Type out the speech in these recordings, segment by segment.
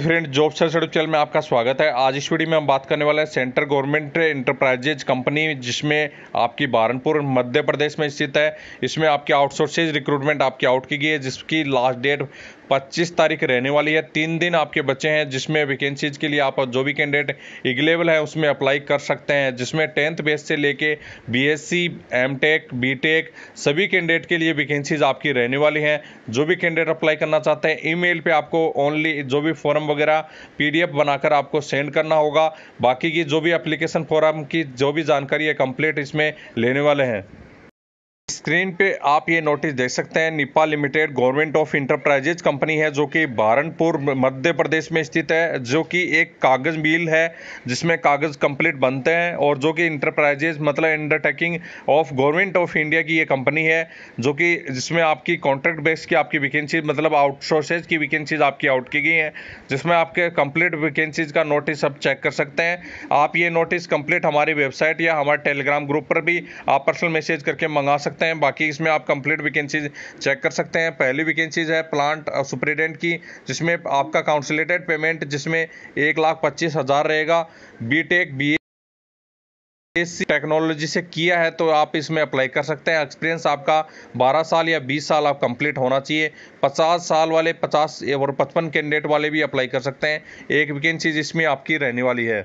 friend job search YouTube channel में आपका स्वागत है आज इस वीडियो में हम बात करने वाले हैं सेंट्रल गवर्नमेंट इंटरप्राइजेज कंपनी जिसमें आपकी बारनपुर मध्य प्रदेश में स्थित है इसमें आपकी आउटसोर्सेज रिक्रूटमेंट आपकी आउट की गई है जिसकी लास्ट डेट 25 तारीख रहने वाली है तीन दिन आपके बचे हैं जिसमें वैकेंसीज के लिए आप जो भी कैंडिडेट इगलेबल है उसमें अप्लाई कर सकते हैं जिसमें टेंथ बेस से लेके बीएससी एमटेक बीटेक सभी कैंडिडेट के लिए वैकेंसीज आपकी रहने वाली हैं जो भी कैंडिडेट अप्लाई करना चाहते हैं ईमेल पे आपको ओनली जो भी फॉर्म वगैरह पी बनाकर आपको सेंड करना होगा बाकी की जो भी अप्लीकेशन फॉर्म की जो भी जानकारी है कंप्लीट इसमें लेने वाले हैं स्क्रीन पे आप ये नोटिस देख सकते हैं NEPA limited government of enterprises company है जो कि सहारनपुर मध्य प्रदेश में स्थित है जो कि एक कागज़ मिल है जिसमें कागज़ कंप्लीट बनते हैं और जो कि इंटरप्राइजेज मतलब undertaking of government of India की ये कंपनी है जो कि जिसमें आपकी कॉन्ट्रैक्ट बेस की आपकी वैकेंसी मतलब आउटसोर्सेज की वैकेंसीज आपकी आउट की गई हैं जिसमें आपके कंप्लीट वैकेंसीज का नोटिस आप चेक कर सकते हैं आप ये नोटिस कंप्लीट हमारी वेबसाइट या हमारे टेलीग्राम ग्रुप पर भी आप पर्सनल मैसेज करके मंगा सकते हैं सकते हैं बाकी इसमें आप कंप्लीट वैकेंसीज चेक कर सकते हैं पहली वैकेंसीज है प्लांट सुप्रिटेंडेंट की जिसमें आपका काउंसिलेटेड पेमेंट जिसमें एक लाख पच्चीस हज़ार रहेगा B Tech B S technology से किया है तो आप इसमें अप्लाई कर सकते हैं एक्सपीरियंस आपका 12 साल या 20 साल आप कंप्लीट होना चाहिए 50 साल वाले 50 और 55 कैंडिडेट वाले भी अप्लाई कर सकते हैं एक वैकेंसी जिसमें आपकी रहने वाली है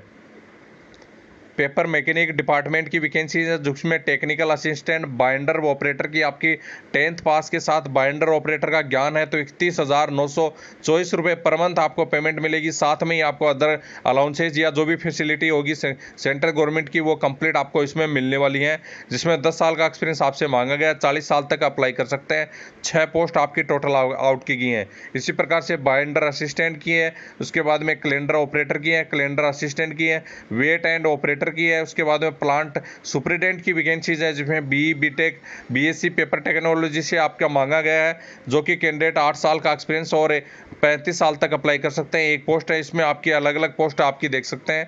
पेपर मैकेनिक डिपार्टमेंट की वैकेंसी है जिसमें टेक्निकल असिस्टेंट बाइंडर ऑपरेटर की आपकी टेंथ पास के साथ बाइंडर ऑपरेटर का ज्ञान है तो इकतीस हज़ार नौ सौ चौबीस रुपये पर मंथ आपको पेमेंट मिलेगी साथ में ही आपको अदर अलाउंसेज या जो भी फैसिलिटी होगी से, सेंट्रल गवर्नमेंट की वो कंप्लीट आपको इसमें मिलने वाली है जिसमें दस साल का एक्सपीरियंस आपसे मांगा गया चालीस साल तक अप्लाई कर सकते हैं छः पोस्ट आपकी टोटल आउट की गई हैं इसी प्रकार से बाइंडर असिस्टेंट की है उसके बाद में कैलेंडर ऑपरेटर की है कैलेंडर असिस्टेंट की है वेट एंड ऑपरेटर डायरेक्टर की है उसके बाद में प्लांट सुप्रिटेंट की वैकेंसीज है जिसमें B B Tech B S C paper technology से आपका मांगा गया है जो कि कैंडिडेट आठ साल का एक्सपीरियंस और पैंतीस साल तक अप्लाई कर सकते हैं एक पोस्ट है इसमें आपकी अलग अलग पोस्ट आपकी देख सकते हैं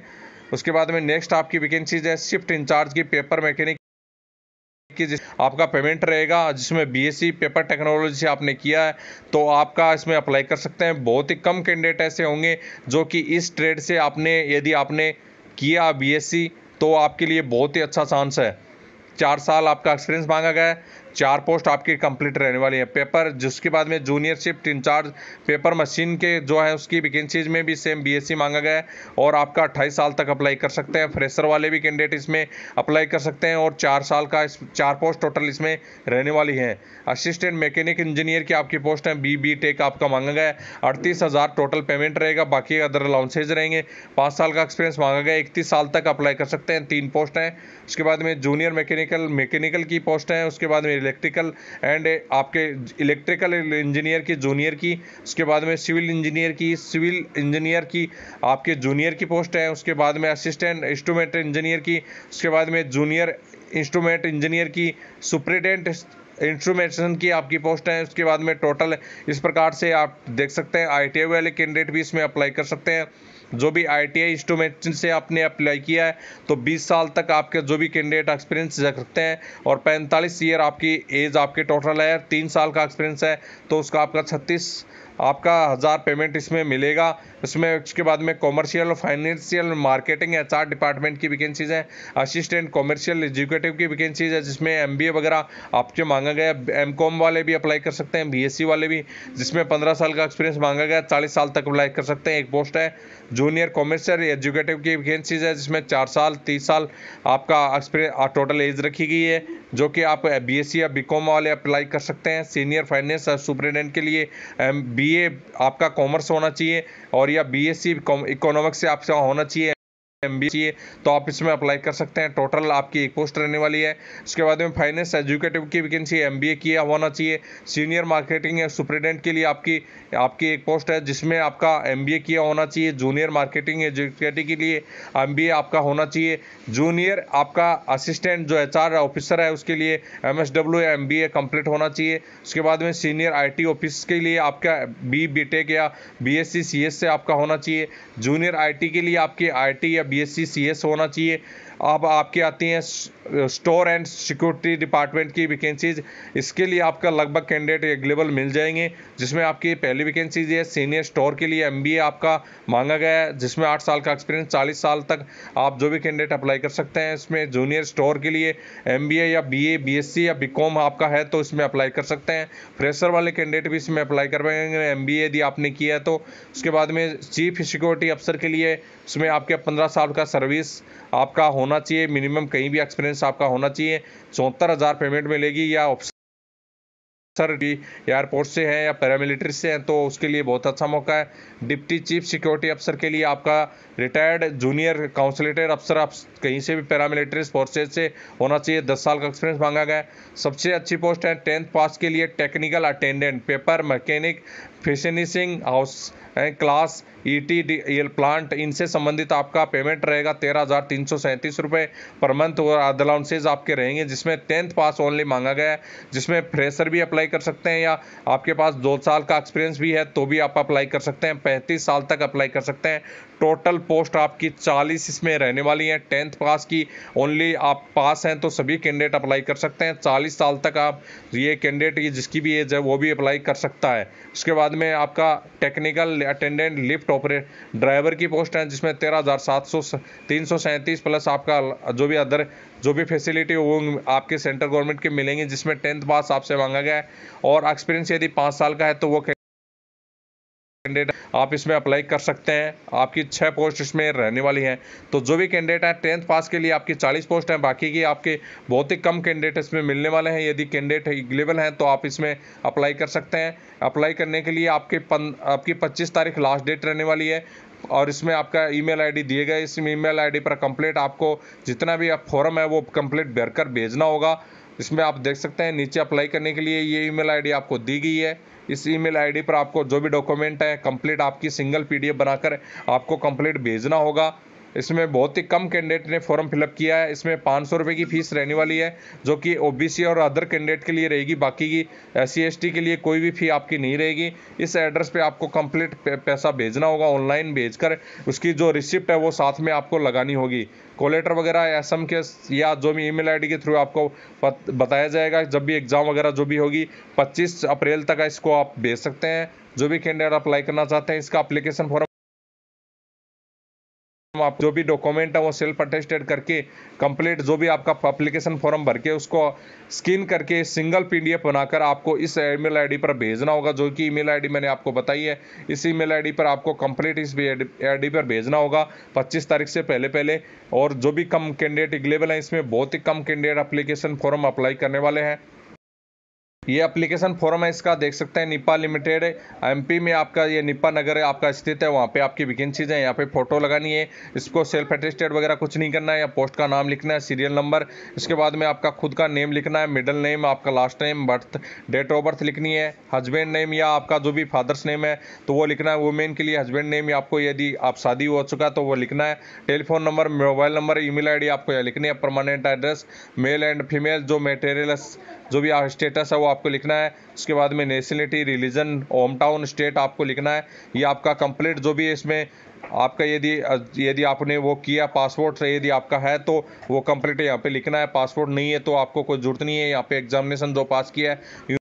उसके बाद में नेक्स्ट आपकी वैकेंसीज है शिफ्ट इंचार्ज की पेपर मैकेनिक कि आपका पेमेंट रहेगा जिसमें बीएससी पेपर टेक्नोलॉजी से आपने किया है तो आपका इसमें अप्लाई कर सकते हैं बहुत ही कम कैंडिडेट ऐसे होंगे जो कि इस ट्रेड से आपने यदि आपने किया बी तो आपके लिए बहुत ही अच्छा चांस है चार साल आपका एक्सपीरियंस मांगा गया है चार पोस्ट आपकी कंप्लीट रहने वाली है पेपर जिसके बाद में junior shift incharge paper machine के जो है उसकी वैकेंसीज में भी सेम बीएससी मांगा गया है और आपका 28 साल तक अप्लाई कर सकते हैं फ्रेशर वाले भी कैंडिडेट इसमें अप्लाई कर सकते हैं और चार साल का इस चार पोस्ट टोटल इसमें रहने वाली है असिस्टेंट मैकेनिक इंजीनियर की आपकी पोस्ट है बी बी टेक आपका मांगा गया है अड़तीस टोटल पेमेंट रहेगा बाकी अदर अलाउंसेज रहेंगे पाँच साल का एक्सपीरियंस मांगा गया इकतीस साल तक अप्लाई कर सकते हैं तीन पोस्ट हैं उसके बाद में जूनियर मैकेनिकल मैकेनिकल की पोस्ट है उसके बाद में इलेक्ट्रिकल एंड आपके इलेक्ट्रिकल इंजीनियर की जूनियर की उसके बाद में सिविल इंजीनियर की सिविल इंजीनियर की आपके जूनियर की पोस्ट है उसके बाद में असिस्टेंट इंस्ट्रूमेंट इंजीनियर की उसके बाद में जूनियर इंस्ट्रूमेंट इंजीनियर की सुप्रिटेंट इंस्ट्रूमेंटेशन की आपकी पोस्ट है उसके बाद में टोटल इस प्रकार से आप देख सकते हैं आई वाले कैंडिडेट भी इसमें अप्लाई कर सकते हैं जो भी आई टी आई से आपने अप्लाई किया है तो 20 साल तक आपके जो भी कैंडिडेट एक्सपीरियंस सकते हैं और 45 ईयर आपकी एज आपके टोटल है तीन साल का एक्सपीरियंस है तो उसका आपका 36 आपका हज़ार पेमेंट इसमें मिलेगा उसमें उसके बाद में कॉमर्शियल और फाइनेंशियल मार्केटिंग एच डिपार्टमेंट की वैकेंसीज़ हैं असिस्टेंट कॉमर्शियल एजुकेटिव की वैकेंसीज़ है जिसमें एम वगैरह आपके मांगा गया एम वाले भी अप्लाई कर सकते हैं बी e वाले भी जिसमें पंद्रह साल का एक्सपीरियंस मांगा गया चालीस साल तक अप्लाई कर सकते हैं एक पोस्ट है जूनियर कॉमर्शियल एजुकेटिव की वैकेंसीज़ है जिसमें चार साल तीस साल आपका एक्सपीरियंस टोटल एज रखी गई है जो कि आप बी e या बी वाले अप्लाई कर सकते हैं सीनियर फाइनेंस सुपरिटेंडेंट के लिए एम बी बीए आपका कॉमर्स होना चाहिए और या बीएससी इकोनॉमिक्स से आपका होना चाहिए एम चाहिए तो आप इसमें अप्लाई कर सकते हैं टोटल आपकी एक पोस्ट रहने वाली है उसके बाद में फाइनेंस एजुकेटिव की वैकेंसी एम बी किया होना चाहिए सीनियर मार्केटिंग सुप्रिटेंडेंट के लिए आपकी आपकी एक पोस्ट है जिसमें आपका एम किया होना चाहिए जूनियर मार्केटिंग एजुकेटिव के लिए एम आपका होना चाहिए जूनियर आपका असिस्टेंट जो एच ऑफिसर है उसके लिए एम एस डब्ल्यू या ए कम्प्लीट होना चाहिए उसके बाद में सीनियर आई ऑफिस के लिए आपका बी बी या बी एस से आपका होना चाहिए जूनियर आई के लिए आपकी आई या बीएससी सीएस होना चाहिए अब आपके आती हैं स्टोर एंड सिक्योरिटी डिपार्टमेंट की वैकेंसीज इसके लिए आपका लगभग कैंडिडेट एवेलेबल मिल जाएंगे जिसमें आपकी पहली वैकेंसीज है सीनियर स्टोर के लिए एमबीए आपका मांगा गया है जिसमें आठ साल का एक्सपीरियंस चालीस साल तक आप जो भी कैंडिडेट अप्लाई कर सकते हैं इसमें जूनियर स्टोर के लिए एम या बी ए या बी आपका है तो इसमें अप्लाई कर सकते हैं फ्रेशर वाले कैंडिडेट भी इसमें अप्लाई कर पाएंगे एम यदि आपने किया है तो उसके बाद में चीफ सिक्योरिटी अफसर के लिए इसमें आपके पंद्रह साल का सर्विस आपका होना चाहिए मिनिमम कहीं भी एक्सपीरियंस आपका होना चाहिए चौहत्तर हज़ार पेमेंट मिलेगी या सर एयरपोर्ट से हैं या पैरामिलिट्री से हैं तो उसके लिए बहुत अच्छा मौका है डिप्टी चीफ सिक्योरिटी अफसर के लिए आपका रिटायर्ड जूनियर काउंसिलेटर अफसर आप कहीं से भी पैरामिलिट्री फोर्सेज से होना चाहिए दस साल का एक्सपीरियंस मांगा गया सबसे अच्छी पोस्ट है टेंथ पास के लिए technical attendant paper mechanic finishing house class E T D L plant इनसे संबंधित आपका पेमेंट रहेगा तेरह हज़ार तीन सौ सैंतीस रुपये पर मंथ और अदलाउंसेज आपके रहेंगे जिसमें टेंथ पास ओनली मांगा गया है जिसमें फ्रेशर भी अप्लाई कर सकते हैं या आपके पास दो साल का एक्सपीरियंस भी है तो भी आप अप्लाई कर सकते हैं पैंतीस साल तक अप्लाई कर सकते हैं टोटल पोस्ट आपकी चालीस इसमें रहने वाली हैं टेंथ पास की ओनली आप पास हैं तो सभी कैंडिडेट अप्लाई कर सकते हैं चालीस साल तक आप ये कैंडिडेट जिसकी भी एज है वो भी अप्लाई कर सकता है उसके बाद बाद में आपका technical attendant lift operate driver की पोस्ट है जिसमें तेरह हज़ार सात सौ तीन सौ सैंतीस प्लस आपका जो भी अदर जो भी फैसिलिटी वो आपके सेंट्रल गवर्नमेंट की मिलेंगी जिसमें टेंथ पास आपसे मांगा गया है और एक्सपीरियंस यदि पाँच साल का है तो वो कैंडिडेट आप इसमें अप्लाई कर सकते हैं आपकी छः पोस्ट इसमें रहने वाली हैं तो जो भी कैंडिडेट हैं टेंथ पास के लिए आपकी चालीस पोस्ट हैं बाकी की आपके बहुत ही कम कैंडिडेट इसमें मिलने वाले हैं यदि कैंडिडेट एलिजिबल हैं तो आप इसमें अप्लाई कर सकते हैं अप्लाई करने के लिए आपके पन आपकी पच्चीस तारीख लास्ट डेट रहने वाली है और इसमें आपका ईमेल आईडी दिए गए इस ईमेल आईडी पर कंप्लीट आपको जितना भी आप फॉर्म है वो कंप्लीट भरकर भेजना होगा इसमें आप देख सकते हैं नीचे अप्लाई करने के लिए ये ईमेल आईडी आपको दी गई है इस ईमेल आईडी पर आपको जो भी डॉक्यूमेंट है कंप्लीट आपकी सिंगल पीडीएफ बनाकर आपको कंप्लीट भेजना होगा इसमें बहुत ही कम कैंडिडेट ने फॉर्म फिलअप किया है इसमें पाँच सौ रुपये की फीस रहने वाली है जो कि ओबीसी और अदर कैंडिडेट के लिए रहेगी बाकी की एस सी के लिए कोई भी फी आपकी नहीं रहेगी इस एड्रेस पे आपको कंप्लीट पैसा भेजना होगा ऑनलाइन भेजकर उसकी जो रिसिप्ट है वो साथ में आपको लगानी होगी कोलेटर वगैरह एस एम के या जो भी ईमेल आईडी के थ्रू आपको बताया जाएगा जब भी एग्ज़ाम वगैरह जो भी होगी 25 अप्रैल तक इसको आप भेज सकते हैं जो भी कैंडिडेट अप्लाई करना चाहते हैं इसका अप्लीकेशन फॉर्म आप जो भी डॉक्यूमेंट है वो सेल्फ अटेस्टेड करके कंप्लीट जो भी आपका अप्लीकेशन फॉर्म भर के उसको स्किन करके सिंगल पीडीएफ बनाकर आपको इस ईमेल आईडी पर भेजना होगा जो कि ईमेल आईडी मैंने आपको बताई है इस ईमेल आईडी पर आपको कंप्लीट इस आईडी पर भेजना होगा 25 तारीख से पहले पहले और जो भी कम कैंडिडेट एग्लेबल हैं इसमें बहुत ही कम कैंडिडेट अप्लीकेशन फॉर्म अप्लाई करने वाले हैं ये एप्लीकेशन फॉर्म है इसका देख सकते हैं निपा लिमिटेड एमपी में आपका ये निपा नगर आपका स्थित है वहाँ पे आपकी वैकेंसीज हैं यहाँ पे फोटो लगानी है इसको सेल्फ अटेस्टेड वगैरह कुछ नहीं करना है या पोस्ट का नाम लिखना है सीरियल नंबर इसके बाद में आपका खुद का नेम लिखना है मिडल नेम आपका last name birth date of birth लिखनी है हस्बैंड नेम या आपका जो भी फादर्स नेम है तो वो लिखना है वुमेन के लिए हस्बैंड नेम आपको यदि आप शादी हो चुका है तो वो लिखना है telephone number mobile number email ID आपको यह लिखनी है permanent address male and female जो मेटेरियल जो भी स्टेटस है वो आपको लिखना है उसके बाद में nationality religion home town state आपको लिखना है ये आपका कंप्लीट जो भी इसमें आपका यदि यदि आपने वो किया पासपोर्ट यदि आपका है तो वो कंप्लीट यहाँ पे लिखना है पासपोर्ट नहीं है तो आपको कोई जरूरत नहीं है यहाँ पे एग्जामिनेशन जो पास किया है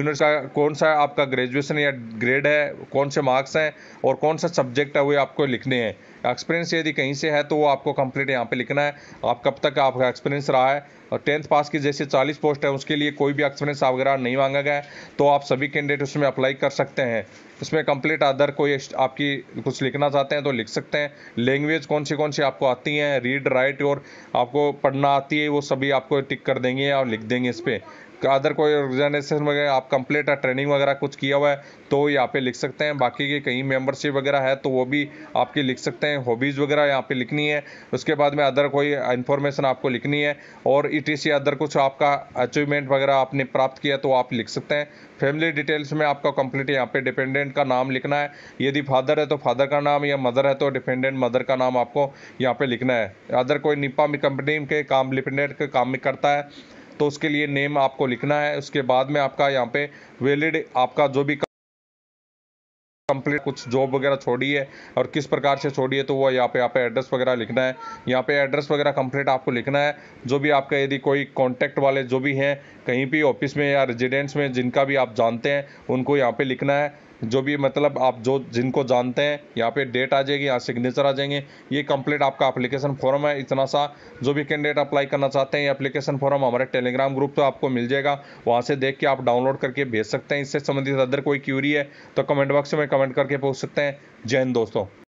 यूनिट का कौन सा आपका ग्रेजुएशन या ग्रेड है कौन से मार्क्स हैं और कौन सा सब्जेक्ट है वो आपको लिखने हैं एक्सपीरियंस यदि कहीं से है तो वो आपको कंप्लीट यहाँ पे लिखना है आप कब तक आपका एक्सपीरियंस रहा है और टेंथ पास की जैसे 40 पोस्ट है उसके लिए कोई भी एक्सपीरियंस वगैरह नहीं मांगा गया है तो आप सभी कैंडिडेट उसमें अप्लाई कर सकते हैं इसमें कंप्लीट अदर कोई आपकी कुछ लिखना चाहते हैं तो लिख सकते हैं लैंग्वेज कौन सी कौन सी आपको आती हैं रीड राइट और आपको पढ़ना आती है वो सभी आपको टिक कर देंगे और लिख देंगे इस पर अदर कोई ऑर्गेनाइजेशन वगैरह आप कंप्लीट है ट्रेनिंग वगैरह कुछ किया हुआ है तो यहाँ पे लिख सकते हैं बाकी के कहीं मेंबरशिप वगैरह है तो वो भी आपकी लिख सकते हैं हॉबीज़ वगैरह यहाँ पे लिखनी है उसके बाद में अदर कोई इन्फॉर्मेशन आपको लिखनी है और ई टी अदर कुछ आपका अचीवमेंट वगैरह आपने प्राप्त किया तो आप लिख सकते हैं फैमिली डिटेल्स में आपका कंप्लीट यहाँ पे डिपेंडेंट का नाम लिखना है यदि फादर है तो फादर का नाम या मदर है तो डिपेंडेंट मदर का नाम आपको यहाँ पे लिखना है अदर कोई निपा में कंपनी के काम डिपेंडेंट के काम में करता है तो उसके लिए नेम आपको लिखना है उसके बाद में आपका यहाँ पे वैलिड आपका जो भी कंप्लीट कुछ जॉब वगैरह छोड़ी है और किस प्रकार से छोड़ी है तो वो यहाँ पे यहाँ पे एड्रेस वगैरह लिखना है यहाँ पे एड्रेस वगैरह कंप्लीट आपको लिखना है जो भी आपका यदि कोई कांटेक्ट वाले जो भी हैं कहीं भी ऑफिस में या रेजिडेंस में जिनका भी आप जानते हैं उनको यहाँ पे लिखना है जो भी मतलब आप जो जिनको जानते हैं यहाँ पे डेट आ जाएगी यहाँ सिग्नेचर आ जाएंगे ये कंप्लीट आपका एप्लीकेशन फॉर्म है इतना सा जो भी कैंडिडेट अप्लाई करना चाहते हैं ये एप्लीकेशन फॉर्म हमारे टेलीग्राम ग्रुप तो आपको मिल जाएगा वहाँ से देख के आप डाउनलोड करके भेज सकते हैं इससे संबंधित अदर कोई क्यूरी है तो कमेंट बॉक्स में कमेंट करके पूछ सकते हैं जय हिंद दोस्तों